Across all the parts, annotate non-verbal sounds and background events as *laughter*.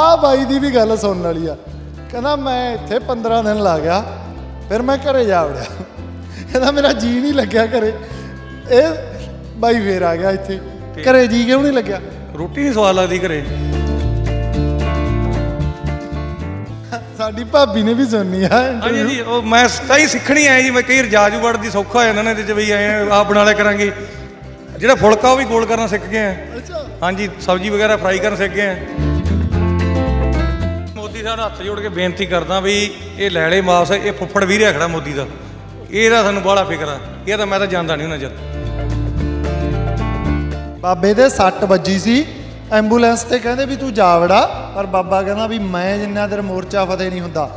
ਆ ਬਾਈ ਦੀ ਵੀ ਗੱਲ ਸੁਣਨ ਵਾਲੀ ਆ ਕਹਿੰਦਾ ਮੈਂ ਇੱਥੇ 15 ਦਿਨ ਲਾ ਗਿਆ ਫਿਰ ਮੈਂ ਘਰੇ ਜਾ ਵੜਿਆ ਕਹਿੰਦਾ ਮੇਰਾ ਜੀ ਨਹੀਂ ਲੱਗਿਆ ਘਰੇ ਇਹ ਬਾਈ ਫੇਰ ਆ ਗਿਆ ਇੱਥੇ ਘਰੇ ਜੀ ਕਿਉਂ ਨਹੀਂ ਲੱਗਿਆ ਰੋਟੀ ਨਹੀਂ ਸਵਾਦ ਲੱਗਦੀ ਘਰੇ ਸਾਡੀ ਭਾਬੀ ਨੇ ਵੀ ਸੁਣਨੀ ਆ ਹਾਂਜੀ ਜੀ ਉਹ ਮੈਂ ਸਹੀ ਸਿੱਖਣੀ ਆਈ ਜੀ ਮੈਂ ਕਈ ਰਜਾਜੂਵੜ ਦੀ ਸੌਖਾ ਹੋ ਜਾਂਦਾ ਨੇ ਤੇ ਜਿਵੇਂ ਆਏ ਆ ਬਣਾ ਲੈ ਕਰਾਂਗੇ ਜਿਹੜਾ ਫੁਲਕਾ ਉਹ ਵੀ ਗੋਲ ਕਰਨਾ ਸਿੱਖ ਗਏ ਆ ਅੱਛਾ ਹਾਂਜੀ ਸਬਜ਼ੀ ਵਗੈਰਾ ਫਰਾਈ ਕਰਨਾ ਸਿੱਖ ਗਏ ਆ ਮੋਦੀ ਸਾਹਿਬ ਨਾਲ ਹੱਥ ਜੋੜ ਕੇ ਬੇਨਤੀ ਕਰਦਾ ਵੀ ਇਹ ਲੈਲੇ ਮਾਫ ਹੈ ਇਹ ਫੁੱਫੜ ਵੀ ਰਿਆ ਖੜਾ ਮੋਦੀ ਦਾ ਇਹਦਾ ਸਾਨੂੰ ਬਾਹਲਾ ਫਿਕਰ ਆ ਇਹ ਤਾਂ ਮੈਂ ਤਾਂ ਜਾਣਦਾ ਨਹੀਂ ਉਹਨਾਂ ਜਦ ਬਾਬੇ ਦੇ 6:00 ਵਜੇ ਸੀ ਐਂਬੂਲੈਂਸ ਤੇ ਕਹਿੰਦੇ ਵੀ ਤੂੰ ਜਾਵੜਾ ਪਰ ਬਾਬਾ ਕਹਿੰਦਾ ਵੀ ਮੈਂ ਜਿੰਨਾ ਦਿਨ ਮੋਰਚਾ ਫਤਿਹ ਨਹੀਂ ਹੁੰਦਾ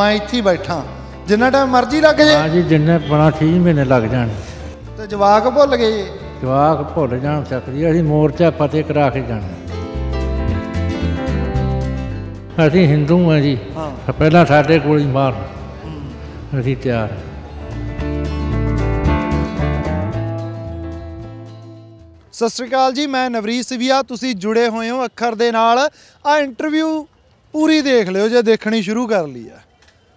ਮੈਂ ਇੱਥੇ ਬੈਠਾ ਜਿੰਨਾ ਟਾਈਮ ਮਰਜ਼ੀ ਲੱਗ ਜੇ ਹਾਂ ਜੀ ਜਿੰਨੇ ਬਣਾ 6 ਮਹੀਨੇ ਲੱਗ ਜਾਣ ਤੇ ਜਵਾਕ ਭੁੱਲ ਗਏ ਜਵਾਕ ਭੁੱਲ ਜਾਣ ਸਕਦੀ ਅਸੀਂ ਮੋਰਚਾ ਫਤਿਹ ਕਰਾ ਕੇ ਜਾਣਾ ਅਸੀਂ ਹਿੰਦੂ ਆ ਜੀ ਹਾਂ ਪਹਿਲਾਂ ਸਾਡੇ ਕੋਲ ਹੀ ਮਾਰ ਅਸੀਂ ਤਿਆਰ ਸਤਿ ਸ਼੍ਰੀ ਅਕਾਲ ਜੀ ਮੈਂ ਨਵਰੀਤ ਸਿਵਿਆ ਤੁਸੀਂ ਜੁੜੇ ਹੋਏ ਹੋ ਅੱਖਰ ਦੇ ਨਾਲ ਆ ਇੰਟਰਵਿਊ ਪੂਰੀ ਦੇਖ ਲਿਓ ਜੇ ਦੇਖਣੀ ਸ਼ੁਰੂ ਕਰ ਲਈ ਆ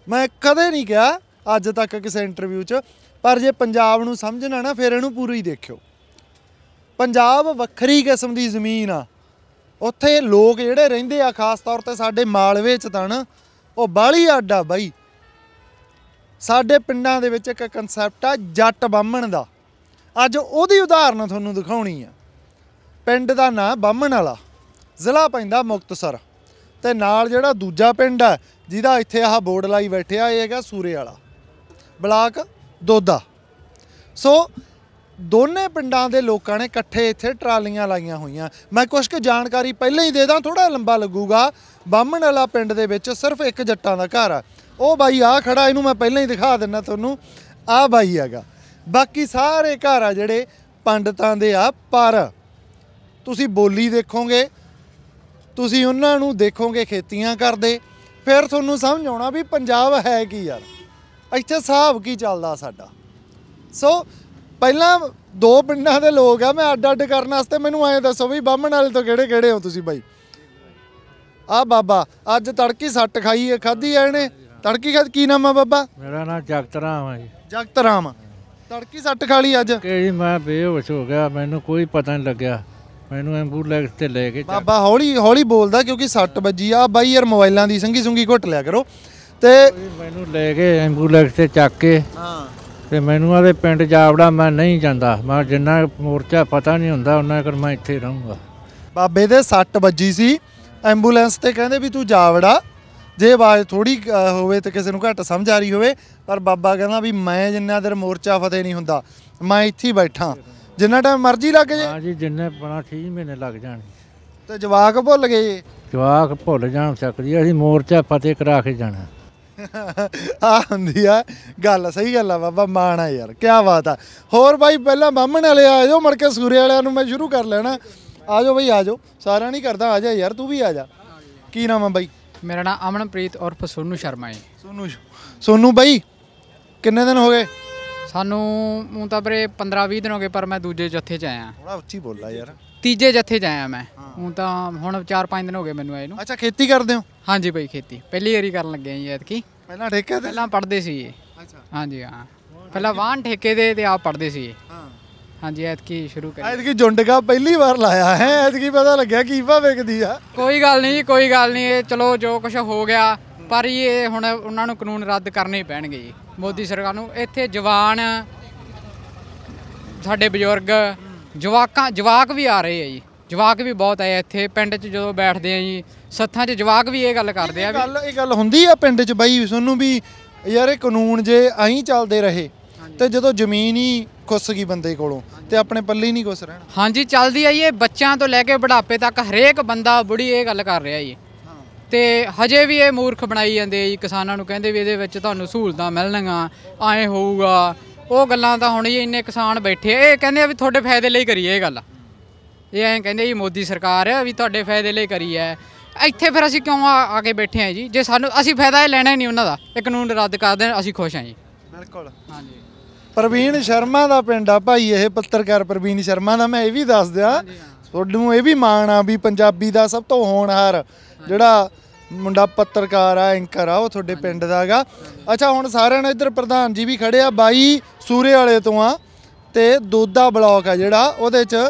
ਮੈਂ ਕਦੇ ਨਹੀਂ ਕਿਹਾ ਅੱਜ ਤੱਕ ਕਿਸੇ ਇੰਟਰਵਿਊ 'ਚ ਪਰ ਜੇ ਪੰਜਾਬ ਨੂੰ ਸਮਝਣਾ ਨਾ ਫਿਰ ਇਹਨੂੰ ਪੂਰੀ ਦੇਖਿਓ ਪੰਜਾਬ ਵੱਖਰੀ ਕਿਸਮ ਦੀ ਜ਼ਮੀਨ ਆ ਉੱਥੇ ਲੋਕ ਜਿਹੜੇ ਰਹਿੰਦੇ ਆ ਖਾਸ ਤੌਰ ਤੇ ਸਾਡੇ ਮਾਲਵੇ ਚ ਤਾਂ ਉਹ ਬਾਲੀ ਆਡਾ ਬਾਈ ਸਾਡੇ ਪਿੰਡਾਂ ਦੇ ਵਿੱਚ ਇੱਕ ਕਨਸੈਪਟ ਆ ਜੱਟ ਬਾਹਮਣ ਦਾ ਅੱਜ ਉਹਦੀ ਉਦਾਹਰਨ ਤੁਹਾਨੂੰ ਦਿਖਾਉਣੀ ਆ ਪਿੰਡ ਦਾ ਨਾਂ ਬਾਹਮਣ ਵਾਲਾ ਜ਼ਿਲ੍ਹਾ ਪੈਂਦਾ ਮੁਕਤਸਰ ਤੇ ਨਾਲ ਜਿਹੜਾ ਦੂਜਾ ਪਿੰਡ ਆ ਜਿਹਦਾ ਇੱਥੇ ਆਹ ਬੋਰਡ ਲਾਈ ਬੈਠਿਆ ਇਹ ਹੈਗਾ ਸੂਰੇ ਵਾਲਾ ਬਲਾਕ ਦੋਦਾ ਸੋ ਦੋਨੇ ਪਿੰਡਾਂ ਦੇ ਲੋਕਾਂ ਨੇ ਇਕੱਠੇ ਇੱਥੇ ਟਰਾਲੀਆਂ ਲਾਈਆਂ ਹੋਈਆਂ ਮੈਂ ਕੁਝ ਕੁ ਜਾਣਕਾਰੀ ਪਹਿਲਾਂ ਹੀ ਦੇ ਦਾਂ ਥੋੜਾ ਲੰਬਾ ਲੱਗੂਗਾ ਬਾਹਮਣ ਵਾਲਾ ਪਿੰਡ ਦੇ ਵਿੱਚ ਸਿਰਫ ਇੱਕ ਜੱਟਾਂ ਦਾ ਘਰ ਆ ਉਹ ਬਾਈ ਆ ਖੜਾ ਇਹਨੂੰ ਮੈਂ ਪਹਿਲਾਂ ਹੀ ਦਿਖਾ ਦਿੰਨਾ ਤੁਹਾਨੂੰ ਆ ਬਾਈ ਹੈਗਾ ਬਾਕੀ ਸਾਰੇ ਘਰ ਆ ਜਿਹੜੇ ਪੰਡਤਾਂ ਦੇ ਆ ਪਰ ਤੁਸੀਂ ਬੋਲੀ ਦੇਖੋਗੇ ਤੁਸੀਂ ਉਹਨਾਂ ਨੂੰ ਦੇਖੋਗੇ ਖੇਤੀਆਂ ਕਰਦੇ ਫਿਰ ਤੁਹਾਨੂੰ ਸਮਝ ਆਉਣਾ ਵੀ ਪੰਜਾਬ ਹੈ ਕੀ ਯਾਰ ਇੱਥੇ ਸਾਹਬ ਕੀ ਚੱਲਦਾ ਸਾਡਾ ਸੋ ਪਹਿਲਾਂ ਦੋ ਪਿੰਡਾਂ ਦੇ ਲੋਕ ਆ ਮੈਂ ਅੱਡ ਅੱਡ ਕਰਨ ਵਾਸਤੇ ਮੈਨੂੰ ਐਂ ਦੱਸੋ ਵੀ ਬਾਹਮਣ ਵਾਲੇ ਤੋਂ ਕਿਹੜੇ ਕਿਹੜੇ ਹੋ ਤੁਸੀਂ ਬਾਈ ਆ ਬਾਬਾ ਅੱਜ ਤੜਕੀ ਸੱਟ ਖਾਈ ਹੈ ਖਾਧੀ ਐ ਨੇ ਤੜਕੀ ਖਾਦ ਕੀ ਨਾਮ ਆ ਬਾਬਾ ਮੇਰਾ ਨਾਮ ਜਗਤ ਰਾਮ ਜੀ ਜਗਤ ਰਾਮ ਤੜਕੀ ਸੱਟ ਖਾ ਲਈ ਅੱਜ ਕਿ ਜੀ ਮੈਂ ਬੇਹੋਸ਼ ਹੋ ਗਿਆ ਮੈਨੂੰ ਕੋਈ ਪਤਾ ਨਹੀਂ ਲੱਗਿਆ ਮੈਨੂੰ ਐਂਬੂਲੈਂਸ ਤੇ ਲੈ ਕੇ ਬਾਬਾ ਹੌਲੀ ਹੌਲੀ ਬੋਲਦਾ ਕਿਉਂਕਿ ਸੱਟ ਵੱਜੀ ਆ ਬਾਈ ਯਾਰ ਮੋਬਾਈਲਾਂ ਦੀ ਸੰਗੀ ਸੁੰਗੀ ਘੁੱਟ ਲਿਆ ਕਰੋ ਤੇ ਮੈਨੂੰ ਲੈ ਕੇ ਐਂਬੂਲੈਂਸ ਤੇ ਚੱਕ ਕੇ ਹਾਂ ਤੇ ਮੈਨੂੰ ਆਦੇ ਪਿੰਡ ਜਾਵੜਾ ਮੈਂ ਨਹੀਂ ਜਾਂਦਾ ਮੈਂ ਜਿੰਨਾ ਮੋਰਚਾ ਪਤਾ ਨਹੀਂ ਹੁੰਦਾ ਉਹਨਾਂ ਕਰ ਮੈਂ ਇੱਥੇ ਰਹੂੰਗਾ ਬਾਬੇ ਦੇ 60 ਵੱਜੀ ਸੀ ਐਂਬੂਲੈਂਸ ਤੇ ਕਹਿੰਦੇ ਵੀ ਤੂੰ ਜਾਵੜਾ ਜੇ ਆਵਾਜ਼ ਥੋੜੀ ਹੋਵੇ ਤੇ ਕਿਸੇ ਨੂੰ ਘੱਟ ਸਮਝ ਆ ਰਹੀ ਹੋਵੇ ਪਰ ਬਾਬਾ ਕਹਿੰਦਾ ਵੀ ਮੈਂ ਜਿੰਨਾ ਦਿਨ ਮੋਰਚਾ ਫਤੇ ਨਹੀਂ ਹੁੰਦਾ ਮੈਂ ਇੱਥੇ ਬੈਠਾ ਜਿੰਨਾ ਟਾਈਮ ਮਰਜ਼ੀ ਲੱਗ ਜੇ ਹਾਂ ਜੀ ਜਿੰਨੇ ਪਣਾ 6 ਮਹੀਨੇ ਲੱਗ ਜਾਣੇ ਤੇ ਜਵਾਕ ਭੁੱਲ ਗਏ ਜਵਾਕ ਭੁੱਲ ਜਾਣ ਸਕਦੀ ਅਸੀਂ ਮੋਰਚਾ ਫਤੇ ਕਰਾ ਕੇ ਜਾਣਾ ਆ ਹੁੰਦੀ ਆ ਗੱਲ ਸਹੀ ਗੱਲ ਆ ਬਾਬਾ ਮਾਣ ਆ ਯਾਰ ਕੀ ਬਾਤ ਆ ਹੋਰ ਬਾਈ ਪਹਿਲਾਂ ਬਾਹਮਣ ਵਾਲੇ ਆ ਜਾਓ ਮੜ ਕੇ ਸੂਰੇ ਵਾਲਿਆਂ ਨੂੰ ਮੈਂ ਸ਼ੁਰੂ ਕਰ ਲੈਣਾ ਆ ਜਾਓ ਬਾਈ ਆ ਜਾਓ ਸਾਰਾ ਨਹੀਂ ਕਰਦਾ ਆ ਜਾ ਯਾਰ ਤੂੰ ਵੀ ਆ ਜਾ ਕੀ ਨਾਮ ਆ ਬਾਈ ਮੇਰਾ ਨਾਮ ਅਮਨਪ੍ਰੀਤ ਔਰ ਸੋਨੂ ਸ਼ਰਮਾ ਹੈ ਸੋਨੂ ਸੋਨੂ ਬਾਈ ਕਿੰਨੇ ਦਿਨ ਹੋ ਗਏ ਸਾਨੂੰ ਮੂੰ ਤਾਂ ਵੀਰੇ 15 20 ਦਿਨ ਹੋ ਗਏ ਪਰ ਮੈਂ ਦੂਜੇ ਜੱਥੇ 'ਚ ਆਇਆ ਥੋੜਾ ਉੱਚੀ ਬੋਲਾ ਯਾਰ ਤੀਜੇ ਜੱਥੇ 'ਚ ਆਇਆ ਮੈਂ ਮੂੰ ਤਾਂ ਹੁਣ 4-5 ਦਿਨ ਹੋ ਗਏ ਮੈਨੂੰ ਆਏ ਨੂੰ ਅੱਛਾ ਖੇਤੀ ਕਰਦੇ ਹੋ ਹਾਂਜੀ ਬਾਈ ਖੇਤੀ ਪਹਿਲੀ ਵਾਰੀ ਕਰਨ ਲੱਗੇ ਆ ਜੀ ਐਤਕੀ ਪਹਿਲਾਂ ਠੇਕੇ ਤੇ ਪਹਿਲਾਂ ਪੜਦੇ ਸੀ ਇਹ ਅੱਛਾ ਹਾਂਜੀ ਹਾਂ ਪਹਿਲਾਂ ਵਾਹਨ ਠੇਕੇ ਦੇ ਤੇ ਆਪ ਪੜਦੇ ਸੀ ਹਾਂ ਹਾਂਜੀ ਐਤਕੀ ਸ਼ੁਰੂ ਕਰੀ ਐਤਕੀ ਜੁੰਡਗਾ ਪਹਿਲੀ ਵਾਰ ਲਾਇਆ ਹੈ ਐਤਕੀ ਪਤਾ ਲੱਗਿਆ ਕੀ ਭਾਵੇਕਦੀ ਆ ਕੋਈ ਗੱਲ ਨਹੀਂ ਕੋਈ ਗੱਲ ਨਹੀਂ ਇਹ ਚਲੋ ਜੋ ਕੁਝ ਹੋ ਗਿਆ ਪਰ ਇਹ ਹੁਣ ਉਹਨਾਂ ਨੂੰ ਕਾਨੂੰਨ ਰੱਦ ਕਰਨੇ ਪੈਣਗੇ ਜੀ ਮੋਦੀ ਸਰਕਾਰ ਨੂੰ ਇੱਥੇ ਜਵਾਨ ਸਾਡੇ ਬਜ਼ੁਰਗ ਜਵਾਕਾਂ ਜਵਾਕ ਵੀ ਆ ਰਹੇ ਆ ਜੀ ਜਵਾਕ ਵੀ ਬਹੁਤ ਆਏ ਇੱਥੇ ਪਿੰਡ 'ਚ ਜਦੋਂ ਬੈਠਦੇ ਆ ਜੀ ਸੱਥਾਂ 'ਚ ਜਵਾਕ ਵੀ ਇਹ ਗੱਲ ਕਰਦੇ ਆ ਇਹ ਵੀ ਗੱਲ ਇਹ ਗੱਲ ਹੁੰਦੀ ਆ ਪਿੰਡ 'ਚ ਬਾਈ ਸਾਨੂੰ ਵੀ ਯਾਰ ਇਹ ਕਾਨੂੰਨ ਜੇ ਐਂ ਚੱਲਦੇ ਰਹੇ ਤੇ ਜਦੋਂ ਜ਼ਮੀਨ ਹੀ ਖੁੱਸ ਗਈ ਬੰਦੇ ਕੋਲੋਂ ਤੇ ਆਪਣੇ ਪੱਲੇ ਨਹੀਂ ਖੁੱਸ ਰਹਿਣਾ ਹਾਂਜੀ ਚੱਲਦੀ ਆ ਇਹ ਬੱਚਿਆਂ ਤੋਂ ਲੈ ਕੇ ਬੁਢਾਪੇ ਤੱਕ ਹਰੇਕ ਬੰਦਾ ਬੁੜੀ ਇਹ ਗੱਲ ਕਰ ਰਿਹਾ ਜੀ ਤੇ ਹਜੇ ਵੀ ਇਹ ਮੂਰਖ ਬਣਾਈ ਜਾਂਦੇ ਆ ਜੀ ਕਿਸਾਨਾਂ ਨੂੰ ਕਹਿੰਦੇ ਵੀ ਇਹਦੇ ਵਿੱਚ ਤੁਹਾਨੂੰ ਸਹੂਲਤਾਂ ਮਿਲਣਗੀਆਂ ਐਂ ਹੋਊਗਾ ਉਹ ਗੱਲਾਂ ਤਾਂ ਹੁਣ ਹੀ ਇੰਨੇ ਕਿਸਾਨ ਬੈਠੇ ਇਹ ਕਹਿੰਦੇ ਆ ਵੀ ਤੁਹਾਡੇ ਫਾਇਦੇ ਲਈ ਕਰੀਏ ਇਹ ਗੱਲ ਇਹ ਐਂ ਕਹਿੰਦੇ ਜੀ ਮੋਦੀ ਸਰਕਾਰ ਵੀ ਤੁਹਾਡੇ ਫਾਇਦੇ ਲਈ ਕਰੀ ਹੈ ਇੱਥੇ ਫਿਰ ਅਸੀਂ ਕਿਉਂ ਆ ਕੇ ਬੈਠੇ ਆ ਜੀ ਜੇ ਸਾਨੂੰ ਅਸੀਂ ਫਾਇਦਾ ਇਹ ਲੈਣਾ ਹੀ ਨਹੀਂ ਉਹਨਾਂ ਦਾ ਇਹ ਕਾਨੂੰਨ ਰੱਦ ਕਰ ਦੇਣ ਅਸੀਂ ਖੁਸ਼ ਆ ਜੀ ਬਿਲਕੁਲ ਹਾਂਜੀ ਪ੍ਰਵੀਨ ਸ਼ਰਮਾ ਦਾ ਪਿੰਡ ਆ ਭਾਈ ਇਹ ਪੱਤਰਕਾਰ ਪ੍ਰਵੀਨ ਸ਼ਰਮਾ ਦਾ ਮੈਂ ਇਹ ਵੀ ਦੱਸ ਦਿਆਂ ਤੁਹਾਨੂੰ ਇਹ ਵੀ ਮਾਣ ਆ ਵੀ ਪੰਜਾਬੀ ਦਾ ਸਭ ਤੋਂ ਹੋਣਹਾਰ ਜਿਹੜਾ ਮੁੰਡਾ ਪੱਤਰਕਾਰ ਆ ਐਂਕਰ ਆ ਉਹ ਤੁਹਾਡੇ ਪਿੰਡ ਦਾ ਹੈਗਾ ਅੱਛਾ ਹੁਣ ਸਾਰਿਆਂ ਨੇ ਇੱਧਰ ਪ੍ਰਧਾਨ ਜੀ ਵੀ ਖੜੇ ਆ ਬਾਈ ਸੂਰੇ ਵਾਲੇ ਤੋਂ ਆ ਤੇ ਦੋਦਾ ਬਲਾਕ ਆ ਜਿਹੜਾ ਉਹਦੇ 'ਚ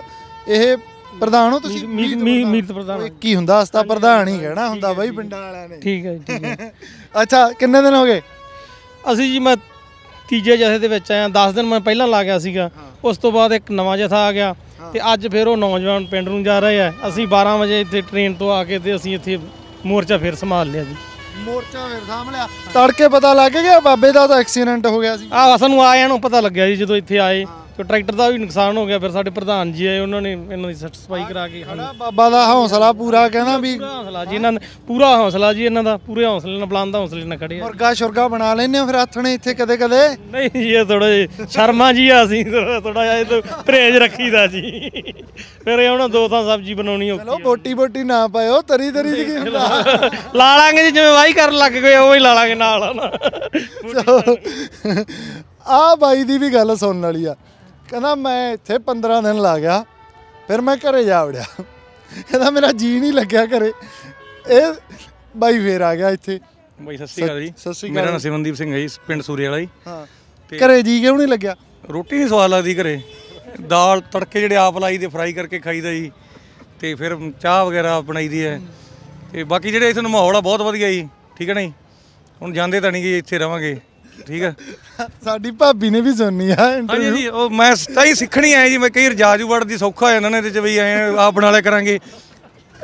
ਇਹ ਪ੍ਰਧਾਨ ਹੋ ਤੁਸੀਂ ਮੀਤ ਮੀਤ ਪ੍ਰਧਾਨ ਕੀ ਹੁੰਦਾ ਹਸਤਾ ਪ੍ਰਧਾਨ ਹੀ ਕਹਿਣਾ ਹੁੰਦਾ ਬਾਈ ਪਿੰਡਾਂ ਵਾਲਿਆਂ ਨੇ ਠੀਕ ਹੈ ਠੀਕ ਹੈ *laughs* ਅੱਛਾ ਕਿੰਨੇ ਦਿਨ ਹੋ ਗਏ ਅਸੀਂ ਜੀ ਮੈਂ ਤੀਜੇ ਜਥੇ ਦੇ ਵਿੱਚ ਆਇਆ 10 ਦਿਨ ਮੈਂ ਪਹਿਲਾਂ ਲਾ ਗਿਆ ਸੀਗਾ ਉਸ ਤੋਂ ਬਾਅਦ ਇੱਕ ਨਵਾਂ ਜਥਾ ਆ ਗਿਆ ਤੇ ਅੱਜ ਫਿਰ ਉਹ ਨੌਜਵਾਨ ਪਿੰਡ ਨੂੰ ਜਾ ਰਹੇ ਆ ਅਸੀਂ 12 ਵਜੇ ਇੱਥੇ ਟ੍ਰੇਨ ਤੋਂ ਆ ਕੇ ਤੇ ਅਸੀਂ ਇੱਥੇ ਮੋਰਚਾ ਫਿਰ ਸੰਭਾਲ ਲਿਆ ਜੀ ਮੋਰਚਾ ਫਿਰ ਸੰਭਾਲ ਲਿਆ ਤੜਕੇ ਪਤਾ ਲੱਗ ਗਿਆ ਬਾਬੇ ਦਾ ਤਾਂ ਐਕਸੀਡੈਂਟ ਹੋ ਗਿਆ ਸੀ ਆ ਸਾਨੂੰ ਆਇਆਂ ਨੂੰ ਪਤਾ ਲੱਗਿਆ ਜੀ ਜਦੋਂ ਇੱਥੇ ਆਏ ਤੇ ਟਰੈਕਟਰ ਦਾ ਵੀ ਨੁਕਸਾਨ ਹੋ ਗਿਆ ਫਿਰ ਸਾਡੇ ਪ੍ਰਧਾਨ ਜੀ ਆਏ ਉਹਨਾਂ ਨੇ ਇਹਨਾਂ ਦੀ ਸਫਾਈ ਕਰਾ ਕੇ ਹਾਂ ਬਾਬਾ ਦਾ ਹੌਸਲਾ ਪੂਰਾ ਕਹਿੰਦਾ ਵੀ ਪੂਰਾ ਹੌਸਲਾ ਜੀ ਇਹਨਾਂ ਦਾ ਪੂਰਾ ਹੌਸਲਾ ਜੀ ਇਹਨਾਂ ਦਾ ਪੂਰੇ ਹੌਸਲੇ ਨਾਲ ਦਾ ਹੌਸਲੇ ਨਾਲ ਖੜੇ ਆ ਮੁਰਗਾ ਸ਼ੁਰਗਾ ਬਣਾ ਲੈਨੇ ਫਿਰ ਆਥਣੇ ਇੱਥੇ ਕਦੇ ਕਦੇ ਨਹੀਂ ਜੀ ਇਹ ਥੋੜਾ ਜੀ ਸ਼ਰਮਾ ਜੀ ਆ ਅਸੀਂ ਥੋੜਾ ਜਿਹਾ ਇਹ ਤੋਂ ਪ੍ਰੇਜ ਰੱਖੀਦਾ ਜੀ ਫਿਰ ਇਹ ਹੁਣ ਦੋ ਥਾਂ ਸਬਜ਼ੀ ਬਣਾਉਣੀ ਔਖੀ ਚਲੋ ਬੋਟੀ ਬੋਟੀ ਨਾ ਪਾਇਓ ਤਰੀ ਤਰੀ ਜੀ ਲਾ ਲਾਂਗੇ ਜੀ ਜਿਵੇਂ ਵਾਹੀ ਕਰਨ ਲੱਗ ਗਏ ਉਹ ਹੀ ਲਾ ਲਾਂਗੇ ਨਾਲ ਆ ਬਾਈ ਦੀ ਵੀ ਗੱਲ ਸੁਣਨ ਵਾਲੀ ਆ ਕਹਿੰਦਾ ਮੈਂ ਇੱਥੇ 15 ਦਿਨ ਲਾ ਗਿਆ ਫਿਰ ਮੈਂ ਘਰੇ ਜਾ ਵੜਿਆ ਕਹਿੰਦਾ ਮੇਰਾ ਜੀ ਨਹੀਂ ਲੱਗਿਆ ਘਰੇ ਇਹ ਬਾਈ ਫੇਰ ਆ ਗਿਆ ਇੱਥੇ ਬਾਈ ਸਤਿ ਸ਼੍ਰੀ ਅਕਾਲ ਜੀ ਸਤਿ ਸ਼੍ਰੀ ਅਕਾਲ ਮੇਰਾ ਨਾਮ ਸਿਮਨਦੀਪ ਸਿੰਘ ਹੈ ਜੀ ਪਿੰਡ ਸੂਰੇ ਵਾਲਾ ਜੀ ਹਾਂ ਘਰੇ ਜੀ ਕਿਉਂ ਨਹੀਂ ਲੱਗਿਆ ਰੋਟੀ ਨਹੀਂ ਸਵਾਦ ਲੱਗਦੀ ਘਰੇ ਦਾਲ ਤੜਕੇ ਜਿਹੜੇ ਆਪ ਲਾਈ ਦੇ ਫਰਾਈ ਕਰਕੇ ਖਾਈਦਾ ਜੀ ਤੇ ਫਿਰ ਚਾਹ ਵਗੈਰਾ ਬਣਾਈਦੀ ਹੈ ਤੇ ਬਾਕੀ ਜਿਹੜੇ ਇਥੇ ਨੂੰ ਮਾਹੌਲ ਆ ਬਹੁਤ ਵਧੀਆ ਜੀ ਠੀਕ ਹੈ ਨਾ ਜੀ ਹੁਣ ਜਾਂਦੇ ਤਾਂ ਨਹੀਂ ਕਿ ਇੱਥੇ ਰਵਾਂਗੇ ਠੀਕ ਹੈ ਸਾਡੀ ਭਾਬੀ ਨੇ ਵੀ ਸੁਣਨੀ ਆ ਹਾਂਜੀ ਜੀ ਉਹ ਮੈਂ ਸਟਾਈ ਸਿੱਖਣੀ ਆਏ ਜੀ ਮੈਂ ਕਈ ਰਜਾਜੂ ਵੜ ਦੀ ਸੌਖਾ ਹੋ ਜਾਂਦਾ ਨੇ ਤੇ ਚ ਵੀ ਐ ਆ ਬਣਾ ਲੈ ਕਰਾਂਗੇ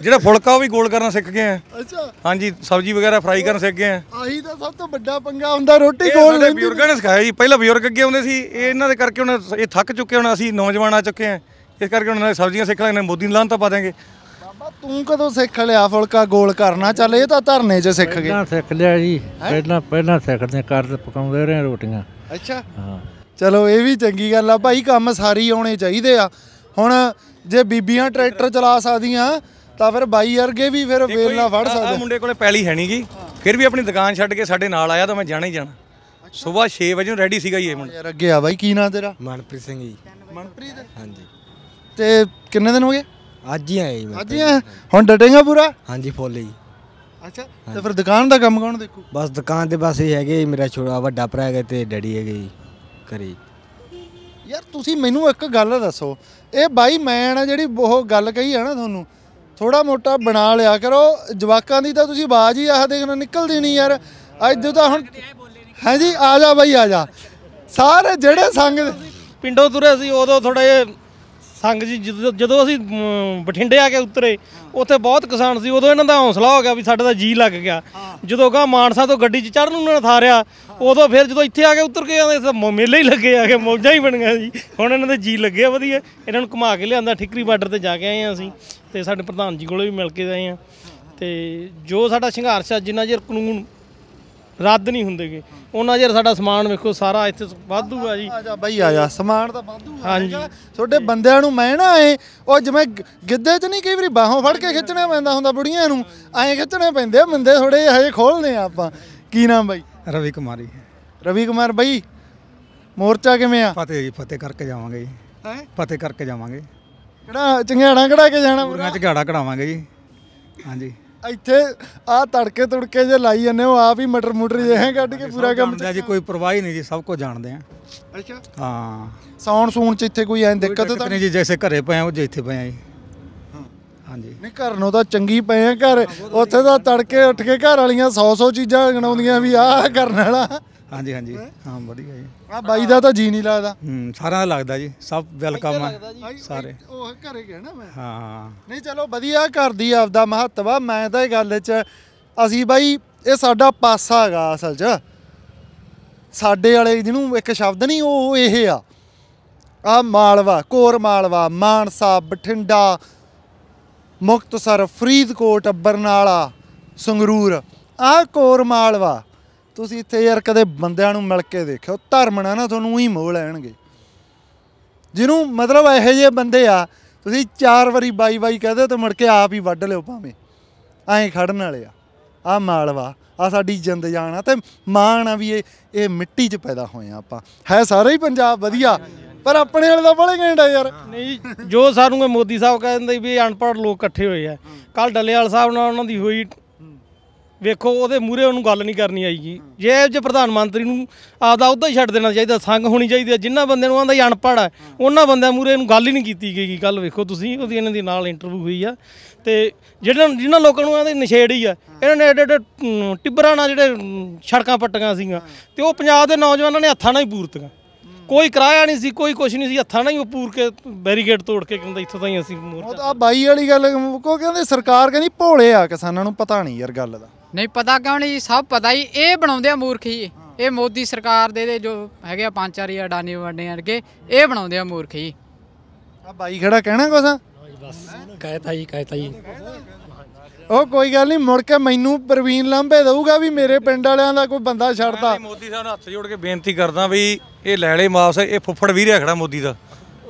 ਜਿਹੜਾ ਫੁਲਕਾ ਉਹ ਵੀ ਗੋਲ ਕਰਨਾ ਸਿੱਖ ਗਏ ਆ ਅੱਛਾ ਹਾਂਜੀ ਸਬਜ਼ੀ ਵਗੈਰਾ ਫਰਾਈ ਕਰਨ ਸਿੱਖ ਗਏ ਆ ਆਹੀ ਤਾਂ ਸਭ ਤੋਂ ਵੱਡਾ ਪੰਗਾ ਹੁੰਦਾ ਰੋਟੀ ਕੋਲ ਸਾਡੇ ਲੈਂਦੀ ਬਜ਼ੁਰਗਾਂ ਨੇ ਸਿਖਾਇਆ ਜੀ ਪਹਿਲਾਂ ਬਜ਼ੁਰਗ ਅੱਗੇ ਆਉਂਦੇ ਸੀ ਇਹ ਇਹਨਾਂ ਦੇ ਕਰਕੇ ਹੁਣ ਇਹ ਥੱਕ ਚੁੱਕੇ ਹੁਣ ਅਸੀਂ ਨੌਜਵਾਨ ਆ ਚੁੱਕੇ ਆ ਇਸ ਕਰਕੇ ਉਹਨਾਂ ਨੇ ਸਬਜ਼ੀਆਂ ਸਿੱਖ ਲੈਣੇ ਮੋਦੀ ਨੂੰ ਤਾਂ ਪਾ ਦੇਗੇ ਤੂੰ ਕਦੋਂ ਸਿੱਖ ਲਿਆ ਫੁਲਕਾ ਗੋਲ ਕਰਨਾ ਚੱਲ ਇਹ ਤਾਂ ਧਰਨੇ 'ਚ ਸਿੱਖ ਗਏ ਪਹਿਲਾਂ ਸਿੱਖ ਲਿਆ ਜੀ ਪਹਿਲਾਂ ਪਹਿਲਾਂ ਸਿੱਖਦੇ ਕਰ ਪਕਾਉਂਦੇ ਰਹੇ ਰੋਟੀਆਂ ਅੱਛਾ ਹਾਂ ਚਲੋ ਇਹ ਵੀ ਚੰਗੀ ਗੱਲ ਆ ਭਾਈ ਕੰਮ ਸਾਰੀ ਆਉਣੇ ਚਾਹੀਦੇ ਆ ਹੁਣ ਜੇ ਬੀਬੀਆਂ ਟਰੈਕਟਰ ਚਲਾ ਸਕਦੀਆਂ ਤਾਂ ਫਿਰ ਬਾਈ ਵਰਗੇ ਵੀ ਫਿਰ ਵੇਲ ਨਾਲ ਫੜ ਸਕਦੇ ਆ ਮੁੰਡੇ ਕੋਲੇ ਪੈਲੀ ਹੈ ਨਹੀਂਗੀ ਫਿਰ ਵੀ ਆਪਣੀ ਦੁਕਾਨ ਛੱਡ ਕੇ ਸਾਡੇ ਨਾਲ ਆਇਆ ਤਾਂ ਮੈਂ ਜਾਣਾ ਹੀ ਜਾਣਾ ਸਵੇਰ 6 ਵਜੇ ਨੂੰ ਰੈਡੀ ਸੀਗਾ ਇਹ ਮੁੰਡਾ ਯਾਰ ਅੱਗੇ ਆ ਬਾਈ ਕੀ ਨਾਂ ਤੇਰਾ ਮਨਪ੍ਰੀਤ ਸਿੰਘ ਜੀ ਮਨਪ੍ਰੀਤ ਹਾਂਜੀ ਤੇ ਕਿੰਨੇ ਦਿਨ ਹੋ ਗਏ ਅੱਜ ਹੀ ਆਏ ਮੈਂ ਅੱਜ ਹੀ ਹੁਣ ਡਟੇਗਾ ਪੂਰਾ ਹਾਂਜੀ ਫੁੱਲ ਜੀ ਅੱਛਾ ਤੇ ਫਿਰ ਦੁਕਾਨ ਦਾ ਕੰਮ ਕੌਣ ਦੇਖੂ ਬਸ ਦੁਕਾਨ ਦੇ ਬਸ ਹੀ ਹੈਗੇ ਮੇਰਾ ਛੋਟਾ ਵੱਡਾ ਭਰਾ ਹੈਗਾ ਤੇ ਡੈਡੀ ਹੈਗੇ ਜੀ ਕਰੀ ਯਾਰ ਤੁਸੀਂ ਮੈਨੂੰ ਇੱਕ ਗੱਲ ਦੱਸੋ ਇਹ ਬਾਈ ਮੈਂ ਨਾ ਜਿਹੜੀ ਉਹ ਗੱਲ ਕਹੀ ਹੈ ਨਾ ਤੁਹਾਨੂੰ ਥੋੜਾ ਮੋਟਾ ਬਣਾ ਲਿਆ ਕਰੋ ਜਵਾਕਾਂ ਦੀ ਤਾਂ ਤੁਸੀਂ ਆਵਾਜ਼ ਹੀ ਆਹ ਦੇਖਣਾ ਨਿਕਲਦੀ ਨਹੀਂ ਯਾਰ ਅੱਜ ਤਾਂ ਹੁਣ ਹਾਂਜੀ ਆ ਜਾ ਬਾਈ ਆ ਜਾ ਸਾਰੇ ਜਿਹੜੇ ਸੰਗ ਪਿੰਡੋਂ ਤੁਰੇ ਸੀ ਉਦੋਂ ਥੋੜਾ ਜਿਹਾ ਸੰਗ ਜੀ ਜਦੋਂ ਅਸੀਂ ਬਠਿੰਡੇ ਆ ਕੇ ਉਤਰੇ ਉੱਥੇ ਬਹੁਤ ਕਿਸਾਨ ਸੀ ਉਦੋਂ ਇਹਨਾਂ ਦਾ ਹੌਸਲਾ ਹੋ ਗਿਆ ਵੀ ਸਾਡੇ ਦਾ ਜੀ ਲੱਗ ਗਿਆ ਜਦੋਂ ਗਾ ਮਾਨਸਾ ਤੋਂ ਗੱਡੀ 'ਚ ਚੜਨ ਨੂੰ ਉਹਨਾਂ ਨੇ ਥਾਰਿਆ ਉਦੋਂ ਫਿਰ ਜਦੋਂ ਇੱਥੇ ਆ ਕੇ ਉਤਰ ਕੇ ਆਉਂਦੇ ਮੇਲੇ ਹੀ ਲੱਗੇ ਆ ਕੇ ਮੌਜਾਂ ਹੀ ਬਣ ਗਿਆ ਜੀ ਹੁਣ ਇਹਨਾਂ ਦੇ ਜੀ ਲੱਗੇ ਆ ਵਧੀਆ ਇਹਨਾਂ ਨੂੰ ਘੁਮਾ ਕੇ ਲਿਆਂਦਾ ਠਿਕਰੀ ਬਾਰਡਰ ਤੇ ਜਾ ਕੇ ਆਏ ਆ ਅਸੀਂ ਤੇ ਸਾਡੇ ਪ੍ਰਧਾਨ ਜੀ ਕੋਲੋਂ ਵੀ ਮਿਲ ਕੇ ਆਏ ਆ ਤੇ ਜੋ ਸਾਡਾ ਸੰਘਰਸ਼ ਆ ਜਿੰਨਾ ਚਿਰ ਕਾਨੂੰਨ ਰੱਦ ਨਹੀਂ ਹੁੰਦੇਗੇ ਉਹਨਾਂ ਜਿਹੜਾ ਸਾਡਾ ਸਮਾਨ ਵੇਖੋ ਸਾਰਾ ਇੱਥੇ ਵਾਧੂ ਆ ਜੀ ਆ ਜਾ ਬਾਈ ਆ ਜਾ ਸਮਾਨ ਤਾਂ ਵਾਧੂ ਹਾਂਜੀ ਤੁਹਾਡੇ ਬੰਦਿਆਂ ਨੂੰ ਮੈਂ ਨਾ ਐ ਉਹ ਜਿਵੇਂ ਗਿੱਧੇ 'ਚ ਨਹੀਂ ਕਈ ਵਾਰੀ ਬਾਹੋਂ ਫੜ ਕੇ ਖਿੱਚਣਾ ਪੈਂਦਾ ਹੁੰਦਾ ਬੁੜੀਆਂ ਨੂੰ ਐ ਖਿੱਚਣੇ ਪੈਂਦੇ ਬੰਦੇ ਥੋੜੇ ਹਜੇ ਖੋਲਨੇ ਆ ਆਪਾਂ ਕੀ ਨਾਮ ਬਾਈ ਰਵੀ ਕੁਮਾਰੀ ਰਵੀ ਕੁਮਾਰ ਬਾਈ ਮੋਰਚਾ ਕਿਵੇਂ ਆ ਫਤਿਹ ਜੀ ਫਤਿਹ ਕਰਕੇ ਜਾਵਾਂਗੇ ਜੀ ਹੈ ਫਤਿਹ ਕਰਕੇ ਜਾਵਾਂਗੇ ਕਿਹੜਾ ਚੰਗਿਆੜਾ ਕਢਾ ਕੇ ਜਾਣਾ ਪੂਰਾ ਚੰਗਿਆੜਾ ਕਢਾਵਾਂਗੇ ਜੀ ਹਾਂਜੀ ਇੱਥੇ ਆ ਤੜਕੇ ਤੁੜਕੇ ਜੇ ਲਾਈ ਜਾਂਦੇ ਹੋ ਆਪ ਹੀ ਮਟਰ ਮੁਟਰ ਜੇ ਹੈ ਕੱਢ ਕੇ ਪੂਰਾ ਕੰਮ ਜਾਣਦੇ ਆ ਜੀ ਕੋਈ ਪਰਵਾਹ ਹੀ ਨਹੀਂ ਜੀ ਸਭ ਕੁਝ ਜਾਣਦੇ ਆ ਅੱਛਾ ਹਾਂ ਸੌਣ ਸੂਣ ਚ ਇੱਥੇ ਕੋਈ ਐਂ ਦਿੱਕਤ ਤਾਂ ਨਹੀਂ ਜੀ ਜੈਸੇ ਘਰੇ ਪਏ ਆ ਉਹ ਜਿੱਥੇ ਪਏ ਆ ਜੀ ਹਾਂਜੀ ਨਹੀਂ ਘਰ ਨੂੰ ਤਾਂ ਚੰਗੀ ਪਏ ਆ ਘਰ ਉੱਥੇ ਤਾਂ ਤੜਕੇ ਉੱਠ ਕੇ ਘਰ ਵਾਲੀਆਂ 100 100 ਚੀਜ਼ਾਂ ਗਣਾਉਂਦੀਆਂ ਵੀ ਆਹ ਕਰਨ ਵਾਲਾ ਹਾਂਜੀ ਹਾਂਜੀ ਹਾਂ ਵਧੀਆ ਜੀ ਆ ਬਾਈ ਦਾ ਤਾਂ ਜੀ ਨਹੀਂ ਲੱਗਦਾ ਹੂੰ ਸਾਰਿਆਂ ਦਾ ਲੱਗਦਾ ਜੀ ਸਭ ਵੈਲਕਮ ਆ ਸਾਰੇ ਉਹ ਘਰੇ ਗਏ ਨਾ ਮੈਂ ਹਾਂ ਨਹੀਂ ਚਲੋ ਵਧੀਆ ਕਰਦੀ ਆ ਆਪਦਾ ਮਹੱਤਵ ਆ ਮੈਂ ਤਾਂ ਇਹ ਗੱਲ 'ਚ ਅਸੀਂ ਬਾਈ ਇਹ ਸਾਡਾ ਪਾਸਾ ਹੈਗਾ ਅਸਲ 'ਚ ਸਾਡੇ ਵਾਲੇ ਜਿਹਨੂੰ ਇੱਕ ਸ਼ਬਦ ਨਹੀਂ ਉਹ ਇਹ ਆ ਆ ਮਾਲਵਾ ਕੋਰ ਮਾਲਵਾ ਮਾਨਸਾ ਬਠਿੰਡਾ ਮੁਕਤਸਰ ਫਰੀਦਕੋਟ ਬਰਨਾਲਾ ਸੰਗਰੂਰ ਆ ਕੋਰ ਮਾਲਵਾ ਤੁਸੀਂ ਇੱਥੇ ਯਾਰ ਕਦੇ ਬੰਦਿਆਂ ਨੂੰ ਮਿਲ ਕੇ ਦੇਖਿਓ ਧਰਮ ਨਾਲ ਨਾ ਤੁਹਾਨੂੰ ਹੀ ਮੋਹ ਲੈਣਗੇ ਜਿਹਨੂੰ ਮਤਲਬ ਇਹੋ ਜਿਹੇ ਬੰਦੇ ਆ ਤੁਸੀਂ ਚਾਰ ਵਾਰੀ ਬਾਈ ਬਾਈ ਕਹਦੇ ਤੇ ਮੁੜ ਕੇ ਆਪ ਹੀ ਵੱਢ ਲਿਓ ਭਾਵੇਂ ਐਂ ਖੜਨ ਵਾਲੇ ਆ ਆ ਮਾਲਵਾ ਆ ਸਾਡੀ ਜਿੰਦ ਜਾਨ ਆ ਤੇ ਮਾਣ ਆ ਵੀ ਇਹ ਇਹ ਮਿੱਟੀ 'ਚ ਪੈਦਾ ਹੋਏ ਆ ਆਪਾਂ ਹੈ ਸਾਰਾ ਹੀ ਪੰਜਾਬ ਵਧੀਆ ਪਰ ਆਪਣੇ ਵਾਲੇ ਦਾ ਬੜੇ ਗੈਂਡਾ ਯਾਰ ਨਹੀਂ ਜੋ ਸਾਨੂੰ ਮੋਦੀ ਸਾਹਿਬ ਕਹਿੰਦੇ ਵੀ ਅਨਪੜ੍ਹ ਲੋਕ ਇਕੱਠੇ ਹੋਏ ਆ ਕੱਲ ਡੱਲੇਵਾਲ ਸਾਹਿਬ ਨਾਲ ਉਹਨਾਂ ਦੀ ਹੋਈ ਵੇਖੋ ਉਹਦੇ ਮੂਰੇ ਉਹਨੂੰ ਗੱਲ ਨਹੀਂ ਕਰਨੀ ਆਈਗੀ ਜੇ ਜੇ ਪ੍ਰਧਾਨ ਮੰਤਰੀ ਨੂੰ ਆਦਾ ਉਹਦਾ ਹੀ ਛੱਡ ਦੇਣਾ ਚਾਹੀਦਾ ਸੰਗ ਹੋਣੀ ਚਾਹੀਦੀ ਹੈ ਜਿਨ੍ਹਾਂ ਬੰਦੇ ਨੂੰ ਆਂਦਾ ਅਣਪੜ ਹੈ ਉਹਨਾਂ ਬੰਦਿਆਂ ਮੂਰੇ ਇਹਨੂੰ ਗੱਲ ਹੀ ਨਹੀਂ ਕੀਤੀ ਗਈ ਕੱਲ ਵੇਖੋ ਤੁਸੀਂ ਉਹਦੀ ਇਹਨਾਂ ਦੀ ਨਾਲ ਇੰਟਰਵਿਊ ਹੋਈ ਆ ਤੇ ਜਿਹੜਾ ਜਿਨ੍ਹਾਂ ਲੋਕਾਂ ਨੂੰ ਆਂਦੇ ਨਸ਼ੇੜ ਹੀ ਆ ਇਹਨਾਂ ਨੇ ਐਡੇ ਐਡੇ ਟਿੱਬਰਾਂ ਨਾਲ ਜਿਹੜੇ ਸੜਕਾਂ ਪੱਟੀਆਂ ਸੀਗੀਆਂ ਤੇ ਉਹ ਪੰਜਾਬ ਦੇ ਨੌਜਵਾਨਾਂ ਨੇ ਹੱਥਾਂ ਨਾਲ ਹੀ ਪੂਰਤੀਆਂ ਕੋਈ ਕਿਰਾਇਆ ਨਹੀਂ ਸੀ ਕੋਈ ਕੁਝ ਨਹੀਂ ਸੀ ਹੱਥਾਂ ਨਾਲ ਹੀ ਉਹ ਪੂਰ ਕੇ ਬੈਰੀਕੇਡ ਤੋੜ ਕੇ ਕਹਿੰਦਾ ਇੱਥੋਂ ਤਾਂ ਹੀ ਅਸੀਂ ਮੋਰਚਾ ਤਾਂ ਬਾਈ ਵਾਲੀ ਗੱਲ ਕੋ ਕਹਿੰਦੇ ਸਰਕਾਰ ਕਹਿੰਦੀ ਭੋਲੇ ਆ ਕਿਸਾਨਾਂ ਨੂੰ ਪਤਾ ਨਹੀਂ ਯਾਰ ਗੱਲ ਦਾ ਨਹੀਂ ਪਤਾ ਕਿਉਂ ਨਹੀਂ ਸਭ ਪਤਾ ਹੀ ਇਹ ਬਣਾਉਂਦੇ ਆ ਮੂਰਖੀ ਇਹ ਮੋਦੀ ਸਰਕਾਰ ਦੇ ਦੇ ਜੋ ਹੈਗੇ ਆ ਪੰਜ ਚਾਰ ਹੀ ਅਡਾਨੀ ਵੰਡੇ ਅਰਗੇ ਇਹ ਬਣਾਉਂਦੇ ਆ ਮੂਰਖੀ ਆ ਬਾਈ ਖੜਾ ਕਹਿਣਾ ਕੁਛ ਬਸ ਕਹਿਤਾ ਜੀ ਕਹਿਤਾ ਜੀ ਉਹ ਕੋਈ ਗੱਲ ਨਹੀਂ ਮੁੜ ਕੇ ਮੈਨੂੰ ਪ੍ਰਵੀਨ ਲੰਬੇ ਦਊਗਾ ਵੀ ਮੇਰੇ ਪਿੰਡ ਵਾਲਿਆਂ ਦਾ ਕੋਈ ਬੰਦਾ ਛੱਡਦਾ ਮੋਦੀ ਸਾਹਿਬ ਨੂੰ ਹੱਥ ਜੋੜ ਕੇ ਬੇਨਤੀ ਕਰਦਾ ਵੀ ਇਹ ਲੈ ਲੈ ਮਾਫ ਇਹ ਫੁੱਫੜ ਰਿਆ ਖੜਾ ਮੋਦੀ ਦਾ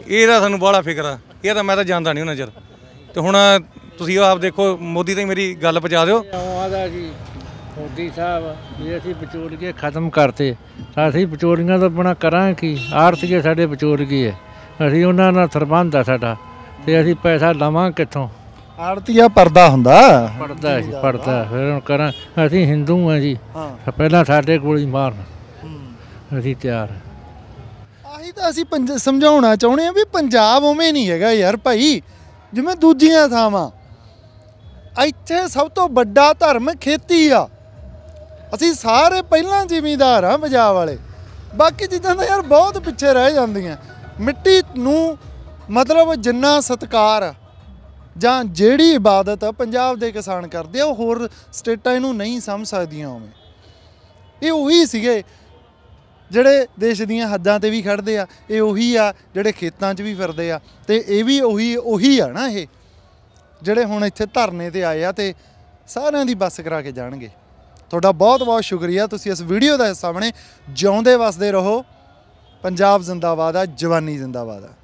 ਇਹਦਾ ਸਾਨੂੰ ਬਾਹਲਾ ਫਿਕਰ ਆ ਇਹ ਤਾਂ ਮੈਂ ਤਾਂ ਜਾਣਦਾ ਨਹੀਂ ਉਹਨਾਂ ਚਿਰ ਤੇ ਹੁਣ ਤੁਸੀਂ ਆਪ ਦੇਖੋ ਮੋਦੀ ਤੇ ਮੇਰੀ ਗੱਲ ਪਹੁੰਚਾ ਦਿਓ ਆਉਂਦਾ ਜੀ ਮੋਦੀ ਸਾਹਿਬ ਜੇ ਅਸੀਂ ਕੇ ਖਤਮ ਕਰਤੇ ਤਾਂ ਅਸੀਂ ਵਿਚੋੜੀਆਂ ਤੋਂ ਬਣਾ ਕਰਾਂ ਕੀ ਆਰਥਿਕੇ ਸਾਡੇ ਹੈ ਅਸੀਂ ਉਹਨਾਂ ਨਾਲ ਸਰਬੰਧ ਆ ਸਾਡਾ ਤੇ ਅਸੀਂ ਪੈਸਾ ਲਵਾਂ ਕਿੱਥੋਂ ਆਰਤੀਆ ਪਰਦਾ ਹੁੰਦਾ ਪਰਦਾ ਜੀ ਪਰਦਾ ਫਿਰ ਹੁਣ ਕਰਾਂ ਅਸੀਂ ਹਿੰਦੂ ਆ ਜੀ ਪਹਿਲਾਂ ਸਾਡੇ ਕੋਲ ਹੀ ਮਾਰਨ ਅਸੀਂ ਤਿਆਰ ਆਹੀ ਤਾਂ ਅਸੀਂ ਸਮਝਾਉਣਾ ਚਾਹੁੰਦੇ ਆ ਵੀ ਪੰਜਾਬ ਉਵੇਂ ਨਹੀਂ ਹੈਗਾ ਯਾਰ ਭਾਈ ਜਿਵੇਂ ਦੂਜੀਆਂ ਥਾਵਾਂ ਇੱਥੇ ਸਭ ਤੋਂ ਵੱਡਾ ਧਰਮ ਖੇਤੀ ਆ ਅਸੀਂ ਸਾਰੇ ਪਹਿਲਾਂ ਜ਼ਿਮੀਦਾਰ ਆ ਪੰਜਾਬ ਵਾਲੇ ਬਾਕੀ ਜਿੱਦਾਂ ਦਾ ਯਾਰ ਬਹੁਤ ਪਿੱਛੇ ਰਹਿ ਜਾਂਦੀਆਂ ਮਿੱਟੀ ਨੂੰ ਮਤਲਬ ਜਿੰਨਾ ਸਤਕਾਰ ਜਾਂ ਜਿਹੜੀ ਇਬਾਦਤ ਪੰਜਾਬ ਦੇ ਕਿਸਾਨ ਕਰਦੇ ਆ ਉਹ ਹੋਰ ਸਟੇਟਾਂ ਇਹਨੂੰ ਨਹੀਂ ਸਮਝ ਸਕਦੀਆਂ ਉਵੇਂ ਇਹ ਉਹੀ ਸੀਗੇ ਜਿਹੜੇ ਦੇਸ਼ ਦੀਆਂ ਹੱਦਾਂ ਤੇ ਵੀ ਖੜਦੇ ਆ ਇਹ ਉਹੀ ਆ ਜਿਹੜੇ ਖੇਤਾਂ 'ਚ ਵੀ ਫਿਰਦੇ ਆ ਤੇ ਇਹ ਵੀ ਉਹੀ ਉਹੀ ਆ ਨਾ ਇਹ ਜਿਹੜੇ ਹੁਣ ਇੱਥੇ ਧਰਨੇ ਤੇ ਆਏ ਆ ਤੇ ਸਾਰਿਆਂ ਦੀ ਬੱਸ ਕਰਾ ਕੇ ਜਾਣਗੇ ਤੁਹਾਡਾ ਬਹੁਤ-ਬਹੁਤ ਸ਼ੁਕਰੀਆ ਤੁਸੀਂ ਇਸ ਵੀਡੀਓ ਦਾ ਹਿੱਸਾ ਬਣੇ ਜਿਉਂਦੇ ਵਸਦੇ ਰਹੋ ਪੰਜਾਬ ਜ਼ਿੰਦਾਬਾਦ ਆ ਜਵਾਨੀ ਜ਼ਿੰਦਾਬਾਦ ਆ